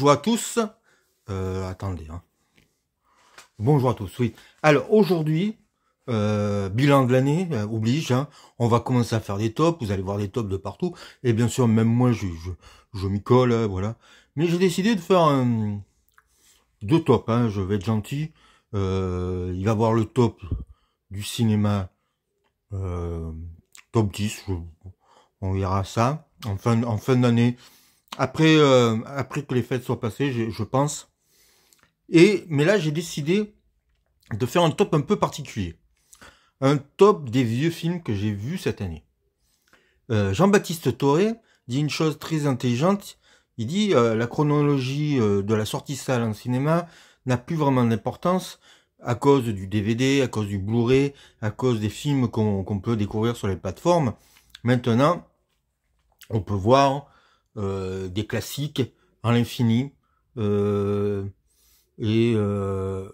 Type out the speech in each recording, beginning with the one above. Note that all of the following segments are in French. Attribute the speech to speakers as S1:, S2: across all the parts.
S1: Bonjour à tous. Euh, attendez. Hein. Bonjour à tous, oui. Alors aujourd'hui, euh, bilan de l'année euh, oblige. Hein. on va commencer à faire des tops. Vous allez voir des tops de partout. Et bien sûr, même moi, je, je, m'y colle, hein, voilà. Mais j'ai décidé de faire un, deux tops. je vais être gentil. il va voir le top du cinéma top 10. on verra ça en fin, en fin d'année après, euh, après que les fêtes soient passées, je, pense. Et, mais là, j'ai décidé de faire un top un peu particulier. Un top des vieux films que j'ai vus cette année. Euh, Jean-Baptiste Toré dit une chose très intelligente. Il dit euh, la chronologie euh, de la sortie salle en cinéma n'a plus vraiment d'importance à cause du DVD, à cause du Blu-ray, à cause des films qu'on peut découvrir sur les plateformes. Maintenant, on peut voir euh, des classiques à l'infini euh, et euh,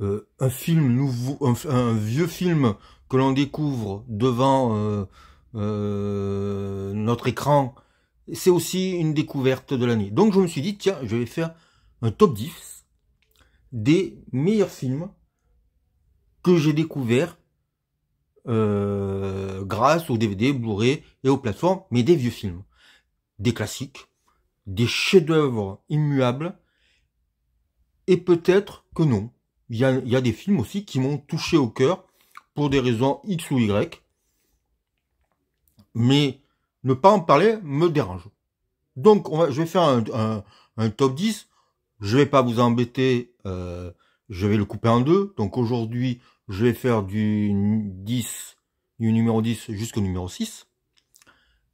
S1: un film nouveau, un, vieux film que l'on découvre devant notre écran, c'est aussi une découverte de l'année. Donc je me suis dit tiens, je vais faire un top 10 des meilleurs films que j'ai découvert grâce aux DVD, Blu-ray et aux plateformes, mais des vieux films des classiques, des chefs-d'œuvre immuables, et peut-être que non. Il y, a, des films aussi qui m'ont touché au cœur pour des raisons X ou Y. Mais ne pas en parler me dérange. Donc je vais faire un, top 10. Je vais pas vous embêter. Euh, je vais le couper en deux. Donc aujourd'hui, je vais faire du 10, du numéro 10 jusqu'au numéro 6.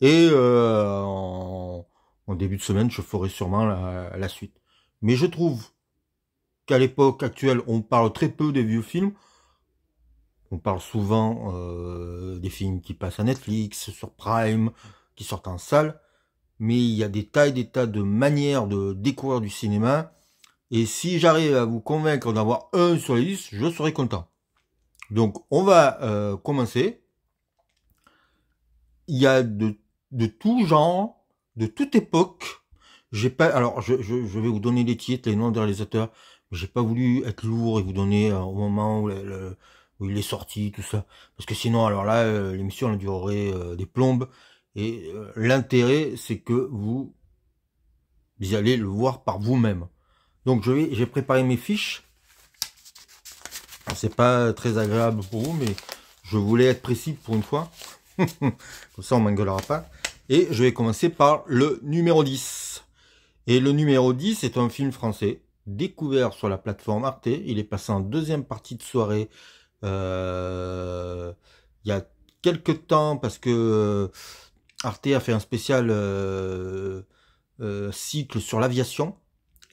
S1: Et euh, en, début de semaine, je ferai sûrement la, suite. Mais je trouve qu'à l'époque actuelle, on parle très peu des vieux films. On parle souvent euh, des films qui passent à Netflix, sur Prime, qui sortent en salle. Mais il y a des tas et des tas de manières de découvrir du cinéma. Et si j'arrive à vous convaincre d'avoir un sur la je serai content. Donc on va euh, commencer. Il y a de de tout genre, de toute époque. J'ai pas, alors je, je, vais vous donner les titres, les noms des réalisateurs. J'ai pas voulu être lourd et vous donner euh, au moment où, il est sorti, tout ça. Parce que sinon, alors là, euh, l'émission elle durerait euh, des plombes. Et l'intérêt, c'est que vous, vous allez le voir par vous-même. Donc je vais, j'ai préparé mes fiches. C'est pas très agréable pour vous, mais je voulais être précis pour une fois. Comme ça, on m'engueulera pas. Et je vais commencer par le numéro 10. Et le numéro 10 est un film français découvert sur la plateforme Arte. Il est passé en deuxième partie de soirée euh, il y a quelques temps parce que euh, Arte a fait un spécial euh, cycle sur l'aviation.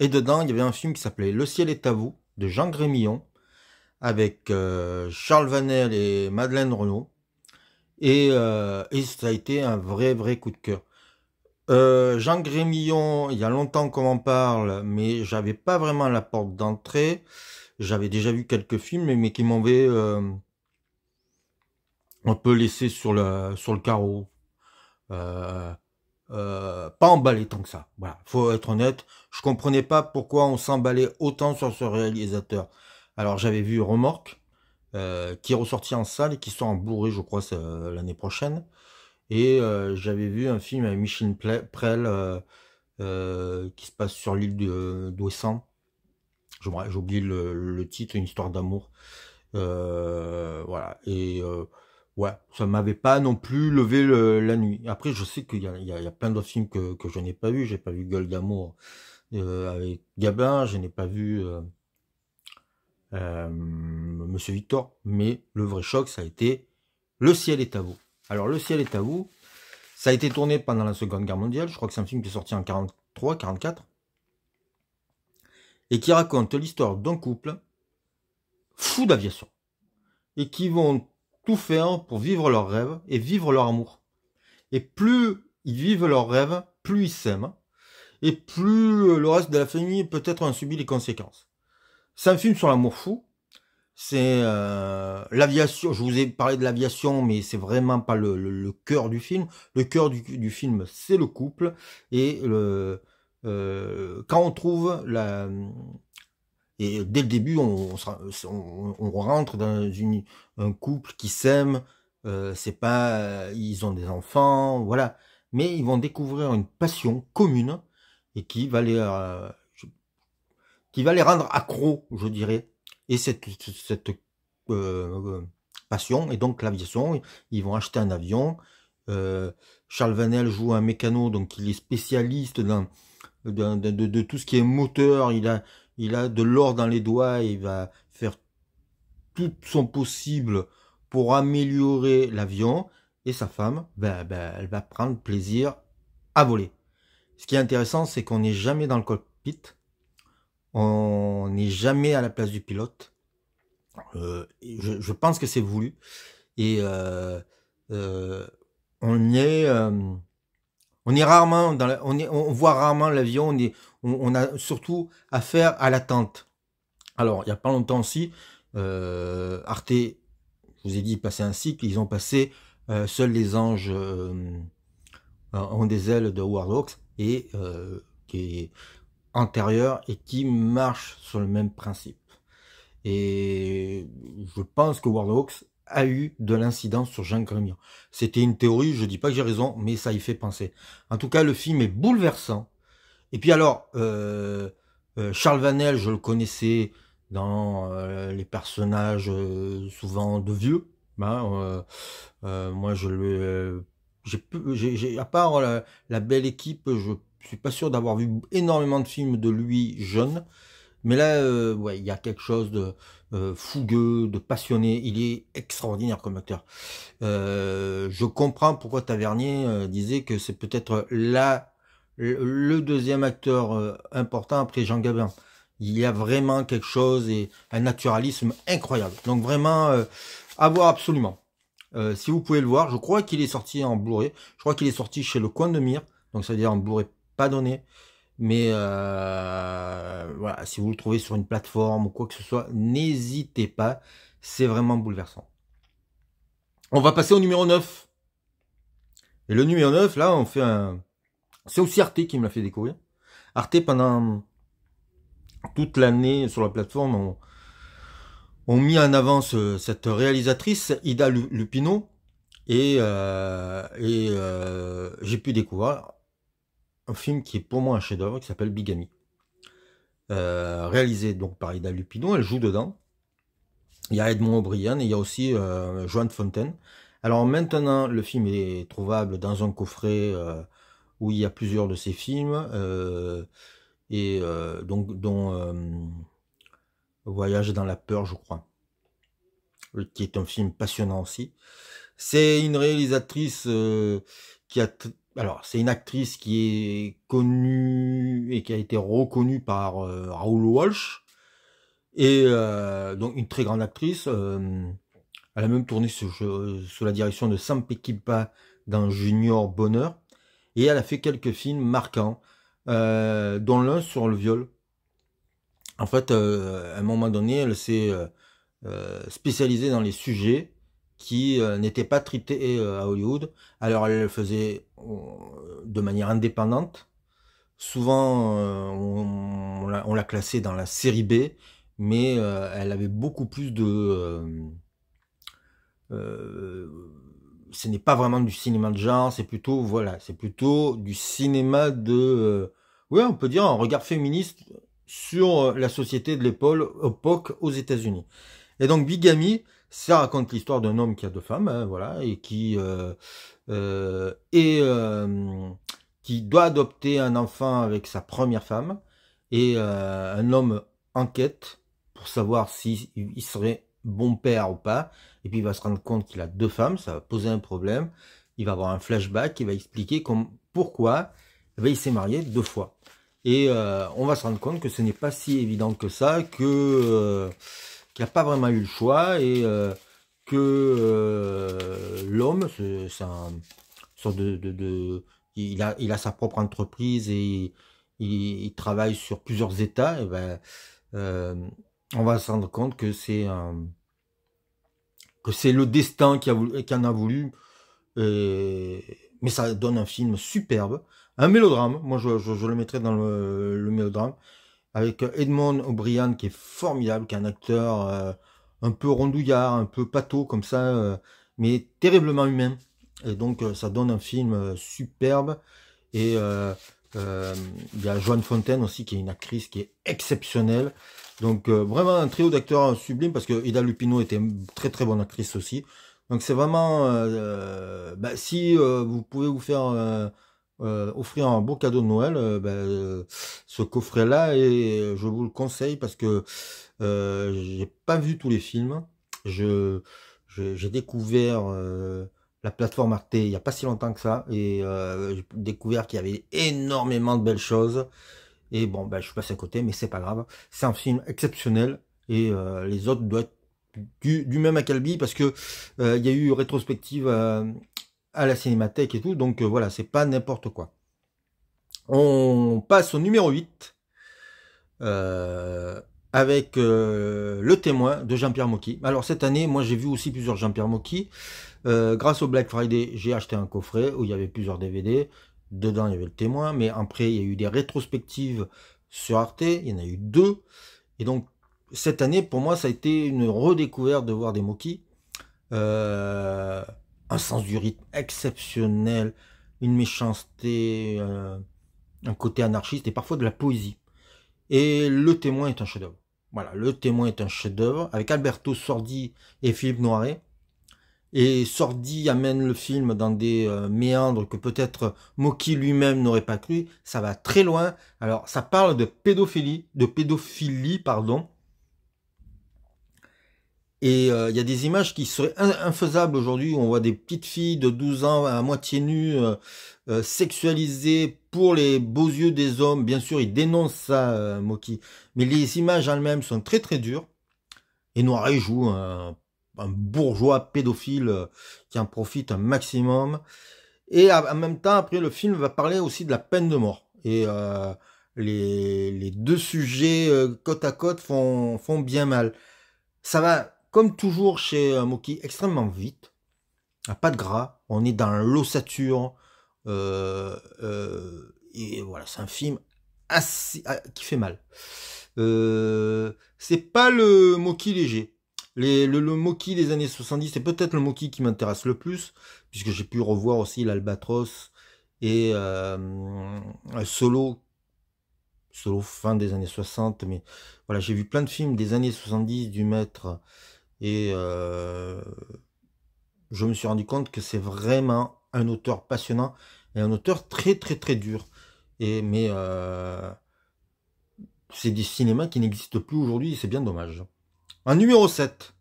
S1: Et dedans, il y avait un film qui s'appelait Le ciel est à vous de Jean Grémillon avec Charles Vanel et Madeleine Renault. Euh, et, ça a été un vrai, vrai coup de cœur. Euh, Jean Grémillon, il y a longtemps qu'on en parle, mais j'avais pas vraiment la porte d'entrée. J'avais déjà vu quelques films, mais qui m'ont euh, un peu laisser sur le, sur le carreau. Euh, pas emballé tant que ça. Voilà, faut être honnête. Je comprenais pas pourquoi on s'emballait autant sur ce réalisateur. Alors j'avais vu Remorque, euh, qui est ressorti en salle et qui sort en bourrée, je crois, euh, l'année prochaine. Et euh, j'avais vu un film avec Michel Prel qui se passe sur l'île d'Ouessant. J'ai oublié le, titre, une histoire d'amour. voilà. Et ouais, ça m'avait pas non plus levé la nuit. Après, je sais qu'il y, y, a plein d'autres films que, que je n'ai pas vu. J'ai pas vu Gueule d'amour avec Gabin. Je n'ai pas vu. Euh, Monsieur Victor, mais le vrai choc, ça a été Le ciel est à vous. Alors, Le ciel est à vous, ça a été tourné pendant la Seconde Guerre mondiale. Je crois que c'est un film qui est sorti en 43, 44, et qui raconte l'histoire d'un couple fou d'aviation et qui vont tout faire pour vivre leurs rêves et vivre leur amour. Et plus ils vivent leurs rêves, plus ils s'aiment, et plus le reste de la famille peut-être en subit les conséquences. C'est un film sur l'amour fou. C'est euh, l'aviation. Je vous ai parlé de l'aviation, mais c'est vraiment pas le, cœur du film. Le cœur du, film, c'est le couple et euh, quand on trouve la et dès le début, on, rentre dans un couple qui s'aime. Euh, c'est pas, ils ont des enfants, voilà. Mais ils vont découvrir une passion commune et qui va les, qui va les rendre accros, je dirais. Et cette, cette euh, euh, passion, et donc l'aviation, ils vont acheter un avion. Euh, Charles Vanel joue un mécano, donc il est spécialiste dans, de, tout ce qui est moteur. Il a, il a de l'or dans les doigts il va faire tout son possible pour améliorer l'avion. Et sa femme, ben, ben, elle va prendre plaisir à voler. Ce qui est intéressant, c'est qu'on n'est jamais dans le cockpit on n'est jamais à la place du pilote. Euh, je, pense que c'est voulu. Et euh, euh, on est, on est rarement dans on, voit rarement l'avion. On, on, a surtout affaire à l'attente. Alors, il n'y a pas longtemps aussi, Arte, je vous ai dit, passait un cycle. Ils ont passé Seuls les anges ont des ailes de Warlocks et qui Antérieur et qui marche sur le même principe. Et je pense que Warlocks a eu de l'incidence sur Jean Grémien. C'était une théorie, je dis pas que j'ai raison, mais ça y fait penser. En tout cas, le film est bouleversant. Et puis alors, euh, euh, Charles Vanel, je le connaissais dans euh, les personnages souvent de vieux. Hein, moi, je le, j'ai, à part la, belle équipe, je je suis pas sûr d'avoir vu énormément de films de lui jeune. Mais là, euh, ouais, il y a quelque chose de euh, fougueux, de passionné. Il est extraordinaire comme acteur. Euh, je comprends pourquoi Tavernier disait que c'est peut-être là le deuxième acteur important après Jean Gabin. Il y a vraiment quelque chose et un naturalisme incroyable. Donc vraiment, à voir absolument. si vous pouvez le voir, je crois qu'il est sorti en Blu-ray. Je crois qu'il est sorti chez Le Coin de Mire. Donc ça veut dire en blu donné. Mais euh, voilà, si vous le trouvez sur une plateforme ou quoi que ce soit, n'hésitez pas. C'est vraiment bouleversant. On va passer au numéro 9. Et le numéro 9, là, on fait un... C'est aussi Arte qui me l'a fait découvrir. Arte, pendant toute l'année sur la plateforme, ont mis en avant cette réalisatrice, Ida Lupino. Et, euh, et euh, j'ai pu découvrir un film qui est pour moi un chef-d'œuvre qui s'appelle Bigami euh, réalisé donc par Ida Lupino, elle joue dedans. Il y a Edmond O'Brien et il y a aussi euh, Joan Fontaine. Alors maintenant, le film est trouvable dans un coffret euh, où il y a plusieurs de ses films, euh, et donc dont Voyage dans la peur, je crois, qui est un film passionnant aussi. C'est une réalisatrice qui a alors, c'est une actrice qui est connue et qui a été reconnue par euh, Raoul Walsh. Et euh, donc, une très grande actrice. Euh, elle a même tourné sous, la direction de Sam Peckinpah dans Junior Bonheur. Et elle a fait quelques films marquants, dont l'un sur le viol. En fait, à un moment donné, elle s'est spécialisée dans les sujets qui euh, n'était pas triptée euh, à Hollywood. Alors elle le faisait euh, de manière indépendante. Souvent, on, l'a classait dans la série B, mais elle avait beaucoup plus de... ce n'est pas vraiment du cinéma de genre, c'est plutôt, voilà, c'est plutôt du cinéma de... oui, on peut dire un regard féministe sur la société de l'époque aux États-Unis. Et donc Bigamy, ça raconte l'histoire d'un homme qui a deux femmes, hein, voilà, et qui euh, euh et, euh, qui doit adopter un enfant avec sa première femme, et euh, un homme enquête pour savoir s'il serait bon père ou pas, et puis il va se rendre compte qu'il a deux femmes, ça va poser un problème, il va avoir un flashback, il va expliquer comme, pourquoi il s'est marié deux fois. Et on va se rendre compte que ce n'est pas si évident que ça, que pas vraiment eu le choix et euh, que euh, l'homme, c'est un de, il, a, il a sa propre entreprise et il, travaille sur plusieurs États. Et ben, euh, on va se rendre compte que c'est que c'est le destin qui, a voulu, qui en a voulu. mais ça donne un film superbe, un mélodrame. Moi, je, le mettrai dans le mélodrame avec euh, Edmond O'Brien qui est formidable, qui est un acteur euh, un peu rondouillard, un peu pâteau comme ça, euh, mais terriblement humain. Et donc ça donne un film superbe. Et il y a Joanne Fontaine aussi qui est une actrice qui est exceptionnelle. Donc vraiment un trio d'acteurs sublime parce que Ida Lupino était une très très bonne actrice aussi. Donc c'est vraiment... Bah, si vous pouvez vous faire euh, offrir un beau cadeau de Noël, euh, ben, euh, ce coffret-là, et je vous le conseille parce que j'ai pas vu tous les films. Je j'ai découvert la plateforme Arte il n'y a pas si longtemps que ça et j'ai découvert qu'il y avait énormément de belles choses. Et bon, ben, je suis passé à côté, mais c'est pas grave. C'est un film exceptionnel et les autres doivent être du, même à parce que il y a eu rétrospective à la cinémathèque et tout. Donc euh, voilà, c'est pas n'importe quoi. On passe au numéro 8 euh, avec euh, le témoin de Jean-Pierre Mocky. Alors cette année, moi j'ai vu aussi plusieurs Jean-Pierre Mocky. grâce au Black Friday, j'ai acheté un coffret où il y avait plusieurs DVD. Dedans, il y avait le témoin, mais après, il y a eu des rétrospectives sur Arte. Il y en a eu deux. Et donc, cette année, pour moi, ça a été une redécouverte de voir des Mocky un sens du rythme exceptionnel, une méchanceté, euh, un côté anarchiste et parfois de la poésie. Et Le Témoin est un chef-d'œuvre. Voilà, Le Témoin est un chef-d'œuvre avec Alberto Sordi et Philippe Noiret. Et Sordi amène le film dans des euh, méandres que peut-être Moki lui-même n'aurait pas cru. Ça va très loin. Alors, ça parle de pédophilie, de pédophilie, pardon, et euh, il y a des images qui seraient infaisables aujourd'hui. On voit des petites filles de 12 ans à moitié nues, euh, euh, sexualisées pour les beaux yeux des hommes. Bien sûr, ils dénoncent ça, Moki. Mais les images elles-mêmes sont très très dures. Et Noiret joue un, un bourgeois pédophile qui en profite un maximum. Et en même temps, après, le film va parler aussi de la peine de mort. Et les, deux sujets côte à côte font, font bien mal. Ça va comme toujours chez euh, Moki, extrêmement vite. Ah, pas de gras, on est dans l'ossature. Euh, euh, et voilà, c'est un film assez, ah, qui fait mal. Euh, c'est pas le Moki léger. le, le Moki des années 70, c'est peut-être le Moki qui m'intéresse le plus, puisque j'ai pu revoir aussi l'Albatros et Solo solo fin des années 60, mais voilà, j'ai vu plein de films des années 70 du maître et euh, je me suis rendu compte que c'est vraiment un auteur passionnant et un auteur très très très dur. Et, mais euh, c'est des cinémas qui n'existent plus aujourd'hui, c'est bien dommage. En numéro 7.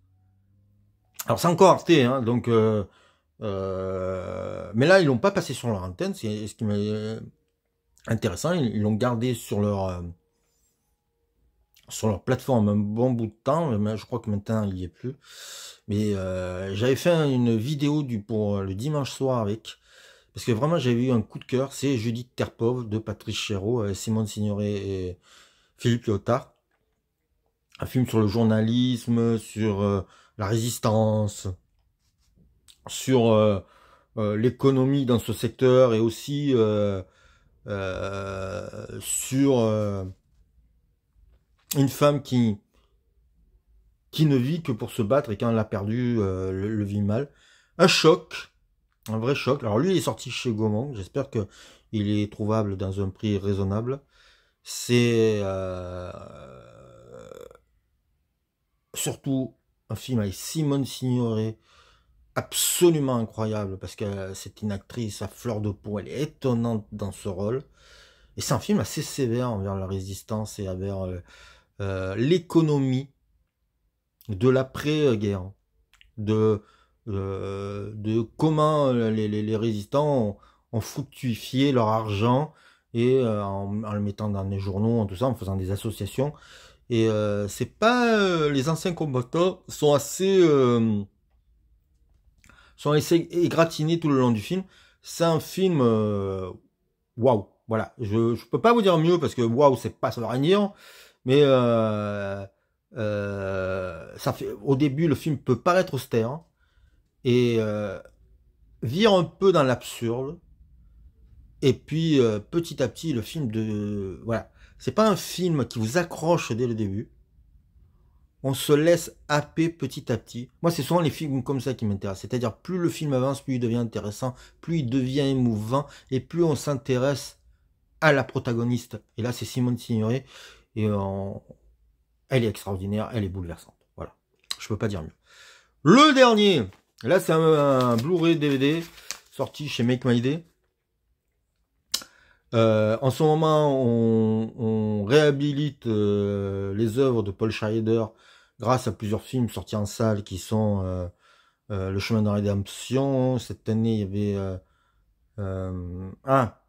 S1: Alors c'est encore Arte, hein, donc euh, mais là ils l'ont pas passé sur leur antenne, c'est ce qui m'est intéressant, ils l'ont gardé sur leur sur leur plateforme un bon bout de temps, mais je crois que maintenant il n'y est plus. Mais euh, j'avais fait une vidéo du, pour euh, le dimanche soir avec, parce que vraiment j'avais eu un coup de cœur, c'est Judith Terpov de Patrice Chéreau, euh, Simone Signoret et Philippe Léotard. Un film sur le journalisme, sur la résistance, sur l'économie dans ce secteur et aussi sur une femme qui, qui ne vit que pour se battre et quand elle a perdu, euh, le, vit mal. Un choc, un vrai choc. Alors lui, il est sorti chez Gaumont. J'espère que il est trouvable dans un prix raisonnable. C'est euh, surtout un film avec Simone Signoret, absolument incroyable parce que c'est une actrice à fleur de peau. Elle est étonnante dans ce rôle. Et c'est un film assez sévère envers la résistance et envers euh, euh, l'économie de l'après-guerre, de, euh, de comment euh, les, résistants ont, fructifié leur argent et en, le mettant dans des journaux, en tout ça, en faisant des associations. Et c'est pas les anciens combattants sont assez sont égratignés tout le long du film. C'est un film waouh, voilà. Je je peux pas vous dire mieux parce que waouh, c'est pas ça rien dire. Mais euh, euh, ça fait, au début, le film peut paraître austère et euh, vire un peu dans l'absurde. Et puis, euh, petit à petit, le film de... voilà. C'est pas un film qui vous accroche dès le début. On se laisse happer petit à petit. Moi, c'est souvent les films comme ça qui m'intéressent. C'est-à-dire, plus le film avance, plus il devient intéressant, plus il devient émouvant, et plus on s'intéresse à la protagoniste. Et là, c'est Simone Signoret et euh, elle est extraordinaire, elle est bouleversante. Voilà, je peux pas dire mieux. Le dernier, là c'est un, Blu-ray DVD sorti chez Make My Day. Euh, en ce moment, on, réhabilite euh, les œuvres de Paul Schrader grâce à plusieurs films sortis en salle qui sont Le chemin de la rédemption. Cette année, il y avait... ah,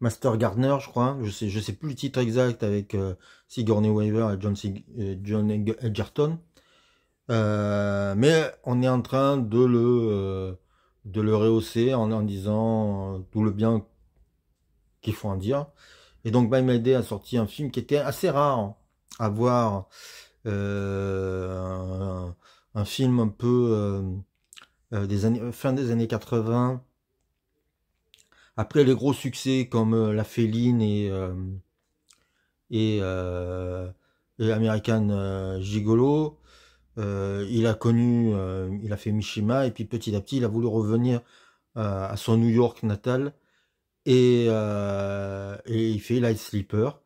S1: Master Gardener, je crois. Je sais, je sais plus le titre exact avec euh, Sigourney Weaver et John, euh, John Edgerton. Euh, mais on est en train de le, de le rehausser en, en disant tout le bien qu'il faut en dire. Et donc, By a sorti un film qui était assez rare à voir. un, film un peu des années, fin des années 80 après les gros succès comme euh, La Féline et, euh, euh, et, American Gigolo, il a connu, il a fait Mishima et puis petit à petit il a voulu revenir à son New York natal et, et il fait Light Sleeper.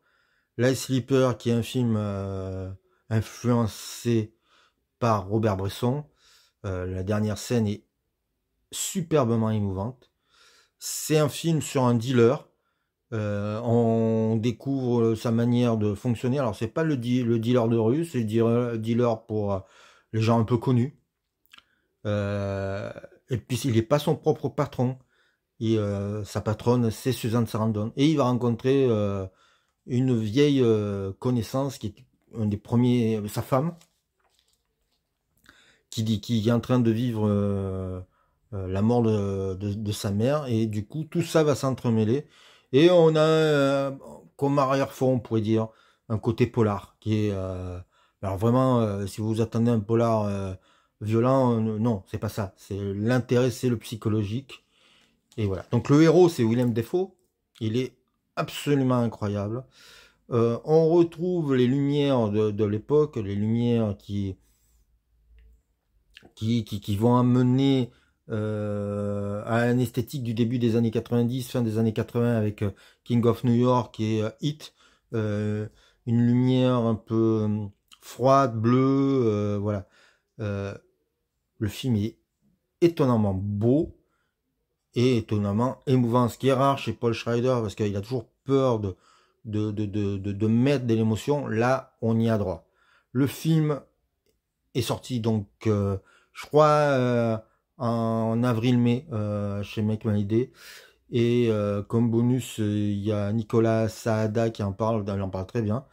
S1: Light Sleeper qui est un film influencé par Robert Bresson. la dernière scène est superbement émouvante. C'est un film sur un dealer. Euh, on découvre euh, sa manière de fonctionner. Alors c'est pas le, dealer de rue, c'est le dealer pour euh, les gens un peu connus. et puis il n'est pas son propre patron. Et sa patronne, c'est Suzanne Sarandon. Et il va rencontrer une vieille connaissance qui est un des premiers, sa femme, qui, dit, qui est en train de vivre euh, la mort de, sa mère, et du coup tout ça va s'entremêler. Et on a, euh, comme arrière-fond, on pourrait dire, un côté polar, qui est... Euh, alors vraiment, si vous attendez un polar violent, non, c'est pas ça. C'est l'intérêt, c'est le psychologique. Et voilà. Donc le héros, c'est William Defoe. Il est absolument incroyable. on retrouve les lumières de, l'époque, les lumières qui, qui, qui, vont amener euh, à un esthétique du début des années 90, fin des années 80 avec euh, King of New York et Hit, euh, une lumière un peu froide, bleue, voilà. le film est étonnamment beau et étonnamment émouvant, ce qui est rare chez Paul Schrader parce qu'il a toujours peur de, de mettre de l'émotion. Là, on y a droit. Le film est sorti donc, je crois en avril-mai euh, chez Make My Et euh, comme bonus, euh, il y a Nicolas Saada qui en parle, il en parle très bien.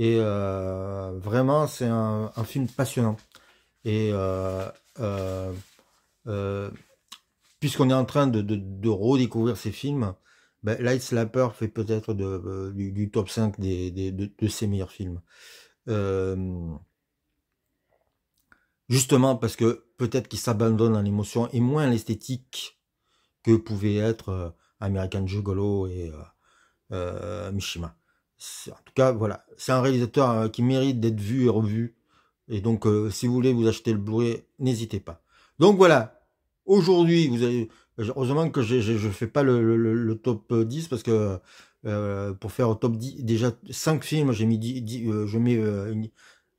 S1: Et vraiment, c'est un, film passionnant. Et puisqu'on est en train de, redécouvrir ses films, ben, Light Slapper fait peut-être du, top 5 des, de, ses meilleurs films. justement parce que peut-être qu'il s'abandonne à l'émotion et moins à l'esthétique que pouvait être euh, American Jugolo et euh, euh, Mishima. En tout cas, voilà, c'est un réalisateur qui mérite d'être vu et revu. Et donc, si vous voulez vous acheter le Blu-ray, n'hésitez pas. Donc voilà, aujourd'hui, vous avez... Heureusement que je ne fais pas le, top 10 parce que pour faire au top 10, déjà 5 films, j'ai mis je mets une,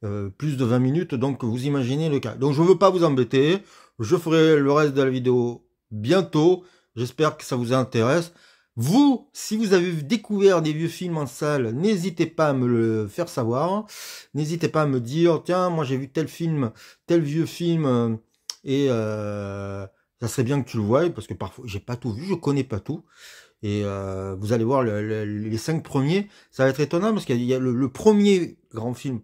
S1: euh, plus de 20 minutes, donc vous imaginez le cas. Donc je ne veux pas vous embêter, je ferai le reste de la vidéo bientôt, j'espère que ça vous intéresse. Vous, si vous avez découvert des vieux films en salle, n'hésitez pas à me le faire savoir, n'hésitez pas à me dire, tiens, moi j'ai vu tel film, tel vieux film, euh, et euh, ça serait bien que tu le voyes, parce que parfois j'ai pas tout vu, je connais pas tout. Et vous allez voir les cinq premiers, ça va être étonnant parce qu'il y a le premier grand film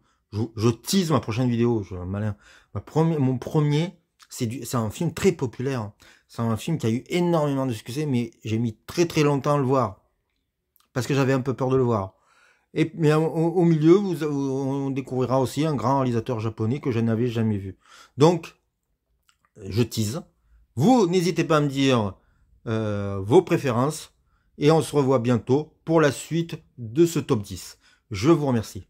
S1: je, tease ma prochaine vidéo, je malin. Ma mon premier, c'est un film très populaire. Hein. C'est un film qui a eu énormément de succès, mais j'ai mis très très longtemps à le voir. Parce que j'avais un peu peur de le voir. Et, mais au, milieu, on découvrira aussi un grand réalisateur japonais que je n'avais jamais vu. Donc, je tease. Vous, n'hésitez pas à me dire euh, vos préférences. Et on se revoit bientôt pour la suite de ce top 10. Je vous remercie.